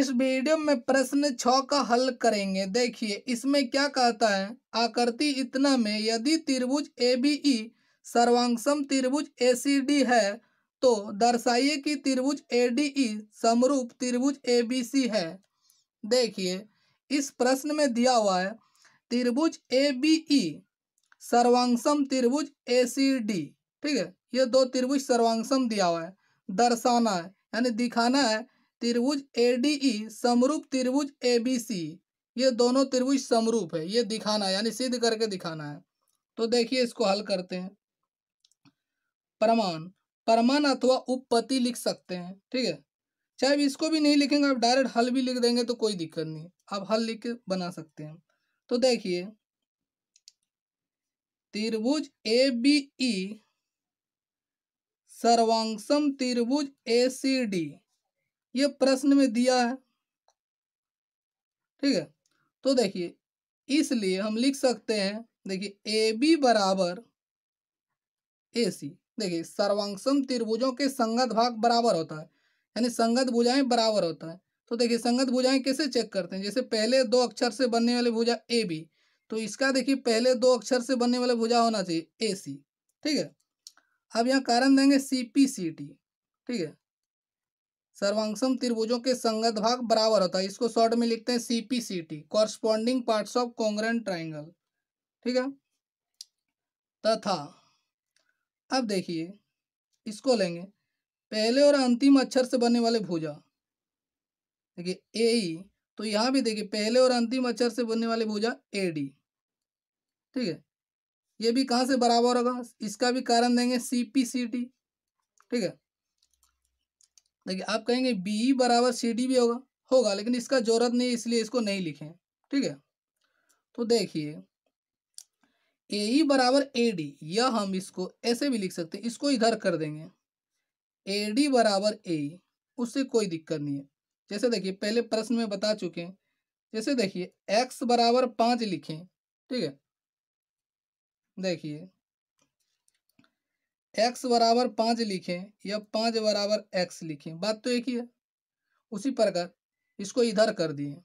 इस वीडियो में प्रश्न छ का हल करेंगे देखिए इसमें क्या कहता है आकृति इतना में यदि त्रिभुज ए बी ई सर्वांगसम त्रिभुज ए सी डी है तो दर्शाइए कि त्रिभुज ए डी ई समरूप त्रिभुज ए बी सी है देखिए इस प्रश्न में दिया हुआ है त्रिभुज ए बी ई सर्वांगसम त्रिभुज ए सी डी ठीक है ये दो त्रिभुज सर्वांगसम दिया हुआ है दर्शाना है यानी दिखाना है त्रिभुज एडीई समरूप त्रिभुज एबीसी ये दोनों त्रिभुज समरूप है ये दिखाना है यानी सिद्ध करके दिखाना है तो देखिए इसको हल करते हैं प्रमाण प्रमाण अथवा उपपति लिख सकते हैं ठीक है चाहे इसको भी नहीं लिखेंगे आप डायरेक्ट हल भी लिख देंगे तो कोई दिक्कत नहीं आप हल लिख के बना सकते हैं तो देखिए त्रिभुज ए बी ई सर्वांगसम त्रिभुज ए सी डी ये प्रश्न में दिया है ठीक है तो देखिए इसलिए हम लिख सकते हैं देखिए ए बी बराबर ए सी देखिए सर्वांगसम त्रिभुजों के संगत भाग बराबर होता है यानी संगत भुजाएं बराबर होता है तो देखिए संगत भुजाएं कैसे चेक करते हैं जैसे पहले दो अक्षर से बनने वाली भुजा ए बी तो इसका देखिए पहले दो अक्षर से बनने वाले भुजा होना चाहिए ए सी ठीक है अब यहाँ कारण देंगे सी पी सी टी ठीक है सर्वांगसम त्रिभुजों के संगत भाग बराबर होता है इसको शॉर्ट में लिखते हैं CPCT corresponding part of congruent triangle ठीक है तथा अब देखिए इसको लेंगे पहले और अंतिम अक्षर से बनने वाले भुजा देखिए ए e, तो यहाँ भी देखिए पहले और अंतिम अक्षर से बनने वाले भुजा ए डी ठीक है ये भी कहाँ से बराबर होगा इसका भी कारण देंगे सी पी सी टी ठीक है देखिए आप कहेंगे बी ई बराबर सी डी भी होगा होगा लेकिन इसका जरूरत नहीं इसलिए इसको नहीं लिखें ठीक है तो देखिए ए ई बराबर ए डी यह हम इसको ऐसे भी लिख सकते हैं इसको इधर कर देंगे ए डी बराबर ए उससे कोई दिक्कत नहीं है जैसे देखिए पहले प्रश्न में बता चुके हैं जैसे देखिए एक्स बराबर पाँच लिखें ठीक है देखिए एक्स बराबर पाँच लिखें या पाँच बराबर एक्स लिखें बात तो एक ही है उसी प्रकार इसको इधर कर दिए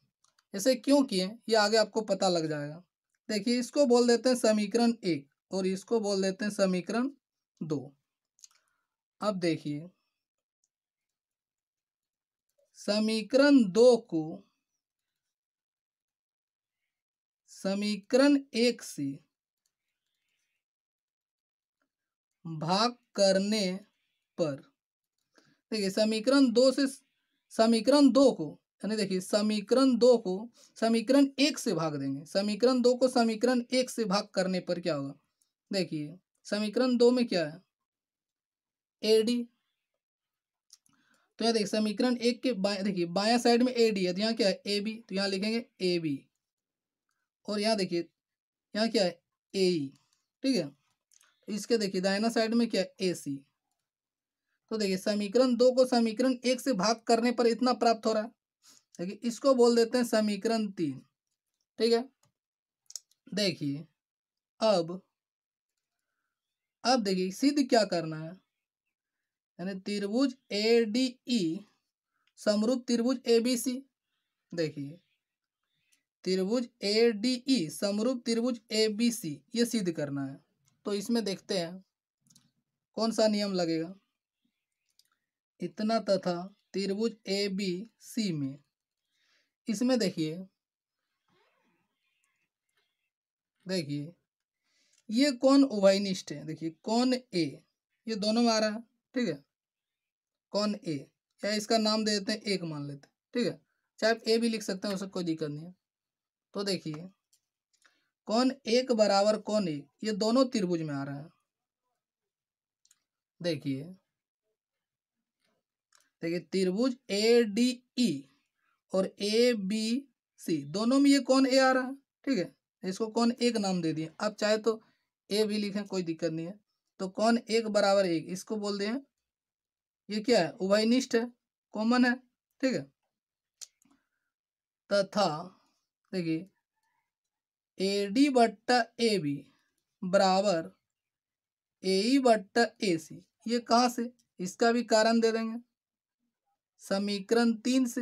ऐसे क्यों किए ये आगे आपको पता लग जाएगा देखिए इसको बोल देते हैं समीकरण एक और इसको बोल देते हैं समीकरण दो अब देखिए समीकरण दो को समीकरण एक से भाग करने पर देखिए समीकरण दो से समीकरण दो को यानी देखिए समीकरण दो को समीकरण एक से भाग देंगे समीकरण दो को समीकरण एक से भाग करने पर क्या होगा देखिए समीकरण दो में क्या है ए डी तो यहाँ देखिए समीकरण एक के बाया देखिए बाया साइड में ए डी है तो यहाँ क्या है ए बी तो यहाँ लिखेंगे ए बी और यहाँ देखिए यहाँ क्या है ए e। ठीक है इसके देखिए दाहिना साइड में क्या ए सी तो देखिए समीकरण दो को समीकरण एक से भाग करने पर इतना प्राप्त हो रहा है देखिए इसको बोल देते हैं समीकरण तीन ठीक है देखिए अब अब देखिए सिद्ध क्या करना है यानी त्रिभुज ए डी ई समरूप त्रिभुज ए बी सी देखिए त्रिभुज ए डी ई समरूप त्रिभुज ए बी सी ये सिद्ध करना है तो इसमें देखते हैं कौन सा नियम लगेगा इतना तथा त्रिभुज ए बी सी में इसमें देखिए देखिए ये कौन उभयनिष्ठ है देखिए कौन ए ये दोनों में आ रहा है ठीक है कौन ए या इसका नाम दे देते हैं एक मान लेते हैं ठीक है चाहे आप ए भी लिख सकते हैं उसको कोई दिक्कत नहीं है तो देखिए कौन एक बराबर कौन एक ये दोनों त्रिभुज में आ रहा है देखिए देखिए त्रिभुज ए डी ई और ए बी सी दोनों में ये कौन ए आ रहा है ठीक है इसको कौन एक नाम दे दिए आप चाहे तो ए भी लिखें कोई दिक्कत नहीं है तो कौन एक बराबर एक इसको बोल दें ये क्या है उभयनिष्ठ है कॉमन है ठीक है तथा देखिए ए डी बट्टा ए बी बराबर ए बट्टा ए सी ये कहाँ से इसका भी कारण दे देंगे समीकरण तीन से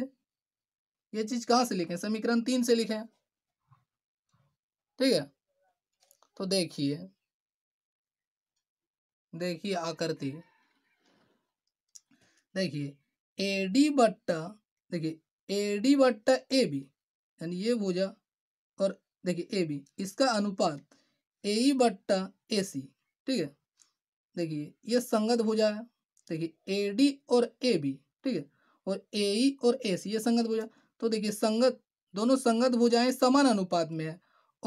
ये चीज कहाँ से लिखें समीकरण तीन से लिखें ठीक है तो देखिए देखिए आकृति देखिए ए डी बट्टा देखिए ए डी बट्टा ए बी यानी ये भुजा और देखिए ए बी इसका अनुपात ए बट्टा ए सी ठीक है देखिए ये संगत हो है देखिए ए डी और ए बी ठीक है और ए और ए सी ये संगत जाए तो देखिए संगत दोनों संगत जाए समान अनुपात में है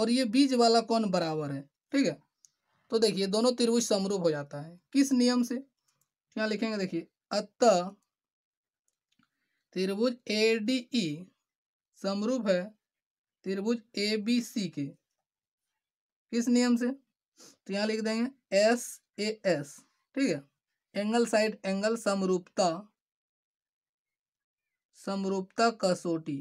और ये बीज वाला कौन बराबर है ठीक है तो देखिए दोनों त्रिभुज समरूप हो जाता है किस नियम से यहाँ लिखेंगे देखिए अत त्रिभुज ए डी ई समरूप है त्रिभुज ए बी सी के किस नियम से तो यहाँ लिख देंगे एस ए एस ठीक है एंगल साइड एंगल समरूपता समरूपता कसोटी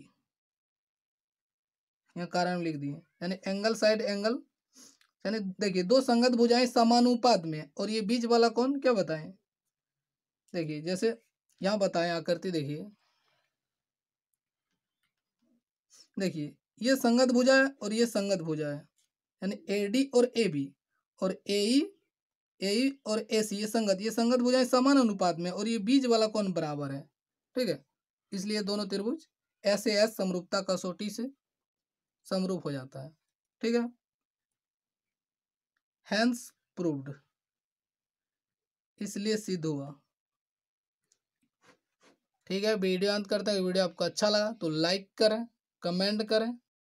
यहाँ कारण लिख दिए यानी एंगल साइड एंगल यानी देखिए दो संगत भुजाएं समानुपात में और ये बीच वाला कौन क्या बताएं देखिए जैसे यहाँ बताएं आकृति देखिए देखिए ये संगत भुजा है और ये संगत भुजा है यानी ए डी और ए बी और ए ए e, e और ए सी e, ये संगत ये संगत भुजाएं समान अनुपात में और ये बीज वाला कौन बराबर है ठीक है इसलिए दोनों त्रिभुज एस एस समरूपता कसौटी से समरूप हो जाता है ठीक है हैंस प्रूव्ड इसलिए सिद्ध हुआ ठीक है वीडियो अंत करते हैं वीडियो आपको अच्छा लगा तो लाइक करें कमेंट करें